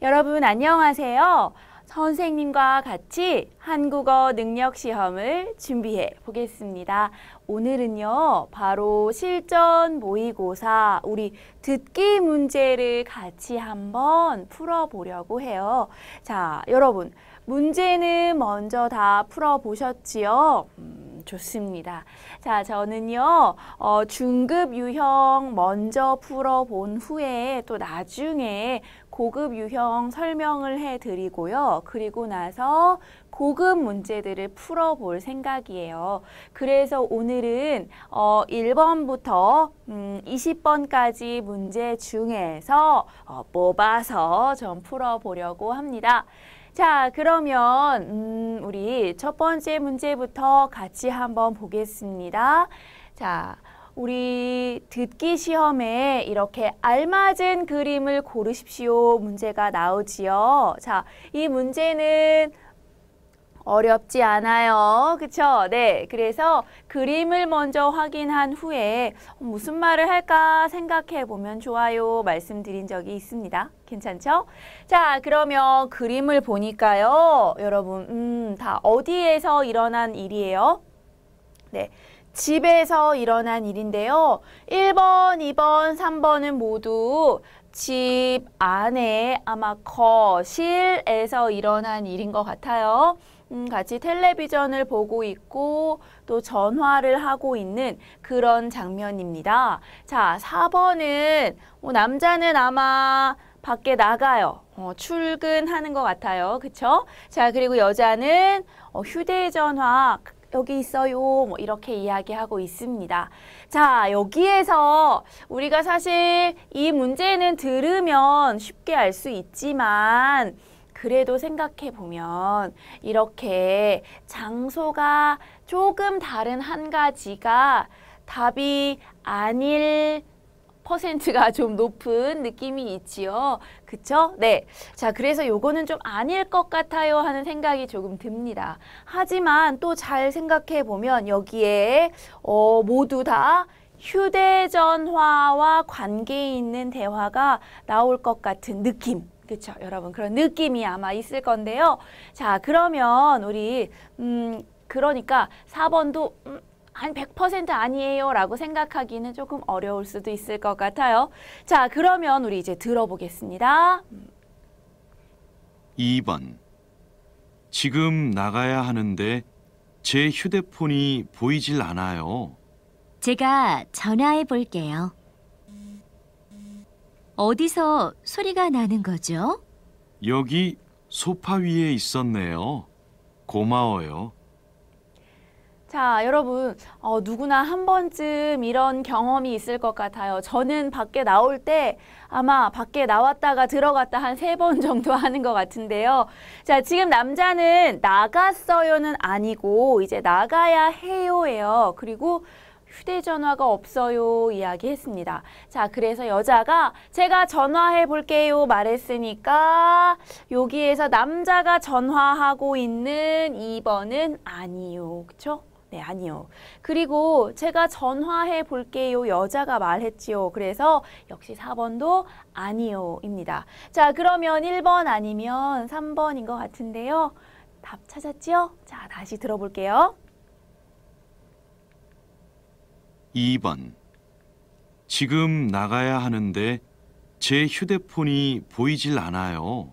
여러분 안녕하세요. 선생님과 같이 한국어 능력 시험을 준비해 보겠습니다. 오늘은요, 바로 실전 모의고사, 우리 듣기 문제를 같이 한번 풀어보려고 해요. 자, 여러분, 문제는 먼저 다 풀어보셨지요? 음. 좋습니다. 자, 저는요, 어, 중급 유형 먼저 풀어본 후에 또 나중에 고급 유형 설명을 해드리고요. 그리고 나서 고급 문제들을 풀어볼 생각이에요. 그래서 오늘은 어, 1번부터 음, 20번까지 문제 중에서 어, 뽑아서 좀 풀어보려고 합니다. 자, 그러면 음, 우리 첫 번째 문제부터 같이 한번 보겠습니다. 자, 우리 듣기 시험에 이렇게 알맞은 그림을 고르십시오 문제가 나오지요. 자, 이 문제는 어렵지 않아요. 그쵸? 네. 그래서 그림을 먼저 확인한 후에 무슨 말을 할까 생각해 보면 좋아요. 말씀드린 적이 있습니다. 괜찮죠? 자, 그러면 그림을 보니까요. 여러분, 음, 다 어디에서 일어난 일이에요? 네. 집에서 일어난 일인데요. 1번, 2번, 3번은 모두 집 안에 아마 거실에서 일어난 일인 것 같아요. 음, 같이 텔레비전을 보고 있고 또 전화를 하고 있는 그런 장면입니다. 자, 4번은 어, 남자는 아마 밖에 나가요. 어, 출근하는 것 같아요. 그쵸? 자, 그리고 여자는 어, 휴대전화 여기 있어요. 뭐 이렇게 이야기하고 있습니다. 자, 여기에서 우리가 사실 이 문제는 들으면 쉽게 알 수 있지만 그래도 생각해 보면 이렇게 장소가 조금 다른 한 가지가 답이 아닐 퍼센트가 좀 높은 느낌이 있지요. 그쵸? 네. 자, 그래서 요거는 좀 아닐 것 같아요 하는 생각이 조금 듭니다. 하지만 또 잘 생각해 보면 여기에 어, 모두 다 휴대전화와 관계 있는 대화가 나올 것 같은 느낌. 그렇죠, 여러분. 그런 느낌이 아마 있을 건데요. 자, 그러면 우리 음 그러니까 4번도 음, 한100% 아니에요 라고 생각하기는 조금 어려울 수도 있을 것 같아요. 자, 그러면 우리 이제 들어보겠습니다. 2번 지금 나가야 하는데 제 휴대폰이 보이질 않아요. 제가 전화해 볼게요. 어디서 소리가 나는 거죠? 여기 소파 위에 있었네요. 고마워요. 자, 여러분, 어, 누구나 한 번쯤 이런 경험이 있을 것 같아요. 저는 밖에 나올 때 아마 밖에 나왔다가 들어갔다 한 세 번 정도 하는 것 같은데요. 자, 지금 남자는 나갔어요는 아니고 이제 나가야 해요예요. 그리고 휴대전화가 없어요 이야기했습니다. 자 그래서 여자가 제가 전화해 볼게요 말했으니까 여기에서 남자가 전화하고 있는 2번은 아니요. 그쵸? 네, 아니요. 그리고 제가 전화해 볼게요. 여자가 말했지요. 그래서 역시 4번도 아니요입니다. 자, 그러면 1번 아니면 3번인 것 같은데요. 답 찾았지요? 자, 다시 들어볼게요. 2번 지금 나가야 하는데 제 휴대폰이 보이질 않아요.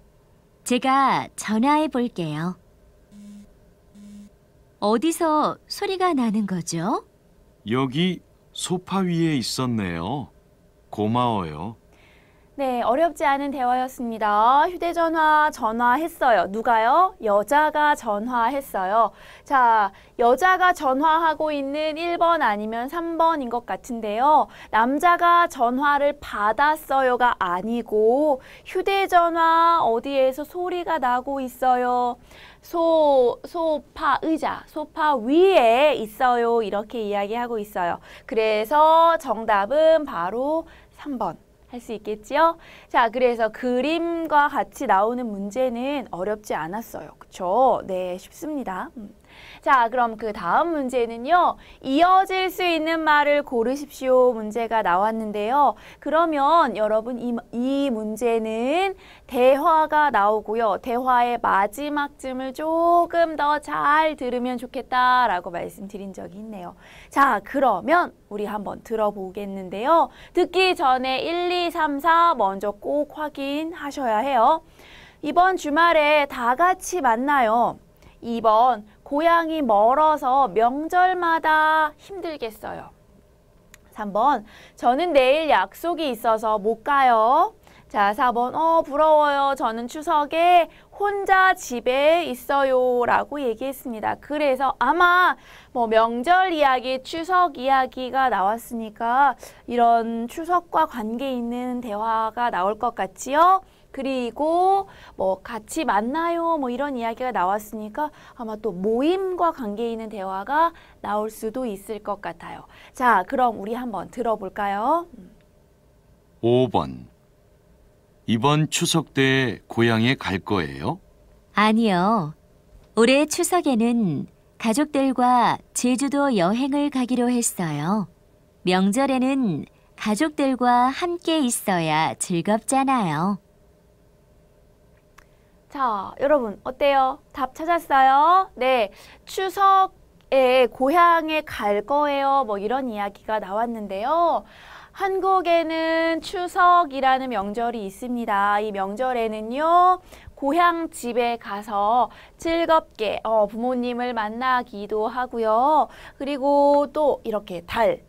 제가 전화해 볼게요. 어디서 소리가 나는 거죠? 여기 소파 위에 있었네요. 고마워요. 네, 어렵지 않은 대화였습니다. 휴대전화 전화했어요. 누가요? 여자가 전화했어요. 자, 여자가 전화하고 있는 1번 아니면 3번인 것 같은데요. 남자가 전화를 받았어요가 아니고 휴대전화 어디에서 소리가 나고 있어요. 소, 소파 의자, 소파 위에 있어요. 이렇게 이야기하고 있어요. 그래서 정답은 바로 3번. 할수 있겠지요? 자, 그래서 그림과 같이 나오는 문제는 어렵지 않았어요. 그쵸? 네, 쉽습니다. 음. 자, 그럼 그 다음 문제는요. 이어질 수 있는 말을 고르십시오 문제가 나왔는데요. 그러면 여러분 이, 이 문제는 대화가 나오고요. 대화의 마지막쯤을 조금 더 잘 들으면 좋겠다라고 말씀드린 적이 있네요. 자, 그러면 우리 한번 들어보겠는데요. 듣기 전에 1, 2, 3, 4 먼저 꼭 확인하셔야 해요. 이번 주말에 다 같이 만나요. 2번 고향이 멀어서 명절마다 힘들겠어요. 3번 저는 내일 약속이 있어서 못 가요. 자, 4번 어 부러워요. 저는 추석에 혼자 집에 있어요 라고 얘기했습니다. 그래서 아마 뭐 명절 이야기, 추석 이야기가 나왔으니까 이런 추석과 관계 있는 대화가 나올 것 같지요? 그리고 뭐 같이 만나요 뭐 이런 이야기가 나왔으니까 아마 또 모임과 관계 있는 대화가 나올 수도 있을 것 같아요. 자, 그럼 우리 한번 들어볼까요? 5번 이번 추석 때 고향에 갈 거예요? 아니요. 올해 추석에는 가족들과 제주도 여행을 가기로 했어요. 명절에는 가족들과 함께 있어야 즐겁잖아요. 자, 여러분 어때요? 답 찾았어요? 네, 추석에 고향에 갈 거예요. 뭐 이런 이야기가 나왔는데요. 한국에는 추석이라는 명절이 있습니다. 이 명절에는요, 고향 집에 가서 즐겁게 어, 부모님을 만나기도 하고요. 그리고 또 이렇게 달,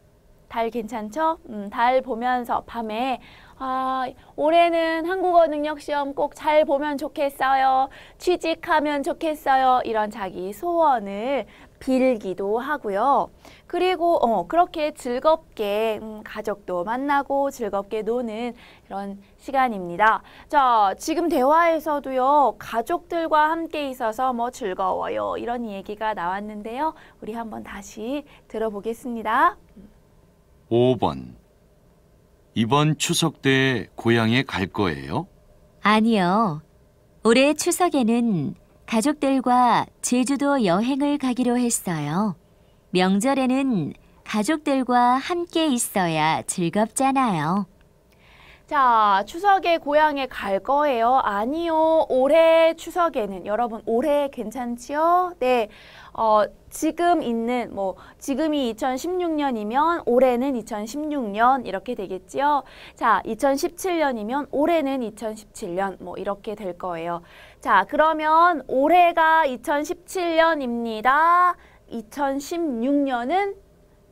달 괜찮죠? 음, 달 보면서 밤에 아, 올해는 한국어 능력 시험 꼭 잘 보면 좋겠어요. 취직하면 좋겠어요. 이런 자기 소원을 빌기도 하고요. 그리고 어, 그렇게 즐겁게 음, 가족도 만나고 즐겁게 노는 이런 시간입니다. 자, 지금 대화에서도요. 가족들과 함께 있어서 뭐 즐거워요. 이런 얘기가 나왔는데요. 우리 한번 다시 들어보겠습니다. 5번 이번 추석 때 고향에 갈 거예요? 아니요. 올해 추석에는 가족들과 제주도 여행을 가기로 했어요. 명절에는 가족들과 함께 있어야 즐겁잖아요. 자, 추석에 고향에 갈 거예요? 아니요. 올해 추석에는 여러분 올해 괜찮지요? 네. 어, 지금 있는 뭐 지금이 2016년이면 올해는 2016년 이렇게 되겠지요. 자, 2017년이면 올해는 2017년 뭐 이렇게 될 거예요. 자, 그러면 올해가 2017년입니다. 2016년은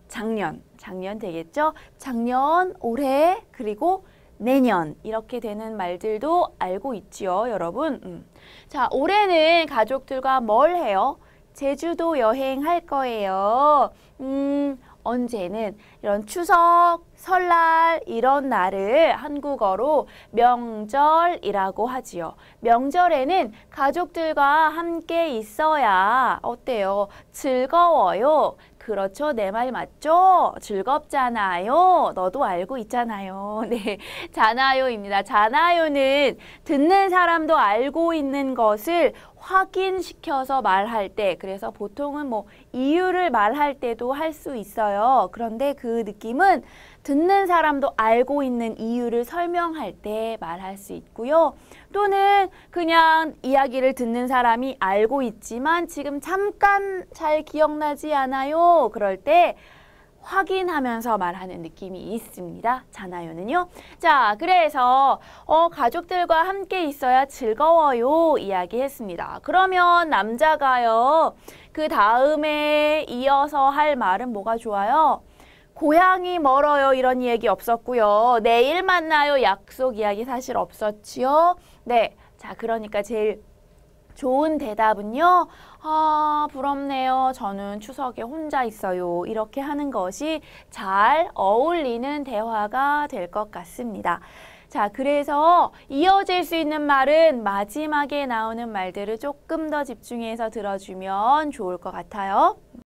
작년, 작년 되겠죠? 작년, 올해, 그리고 내년 이렇게 되는 말들도 알고 있지요, 여러분. 음. 자, 올해는 가족들과 뭘 해요? 제주도 여행할 거예요. 음, 언제는 이런 추석, 설날 이런 날을 한국어로 명절이라고 하지요. 명절에는 가족들과 함께 있어야 어때요? 즐거워요. 그렇죠. 내 말 맞죠? 즐겁잖아요. 너도 알고 있잖아요. 네. 자나요입니다. 자나요는 듣는 사람도 알고 있는 것을 확인시켜서 말할 때 그래서 보통은 뭐 이유를 말할 때도 할 수 있어요. 그런데 그 느낌은 듣는 사람도 알고 있는 이유를 설명할 때 말할 수 있고요. 또는 그냥 이야기를 듣는 사람이 알고 있지만 지금 잠깐 잘 기억나지 않아요. 그럴 때 확인하면서 말하는 느낌이 있습니다. 자나요는요. 자, 그래서 어, 가족들과 함께 있어야 즐거워요 이야기했습니다. 그러면 남자가요. 그 다음에 이어서 할 말은 뭐가 좋아요? 고향이 멀어요 이런 얘기 없었고요. 내일 만나요 약속 이야기 사실 없었지요. 네, 자 그러니까 제일 좋은 대답은요. 아, 부럽네요. 저는 추석에 혼자 있어요. 이렇게 하는 것이 잘 어울리는 대화가 될 것 같습니다. 자, 그래서 이어질 수 있는 말은 마지막에 나오는 말들을 조금 더 집중해서 들어주면 좋을 것 같아요.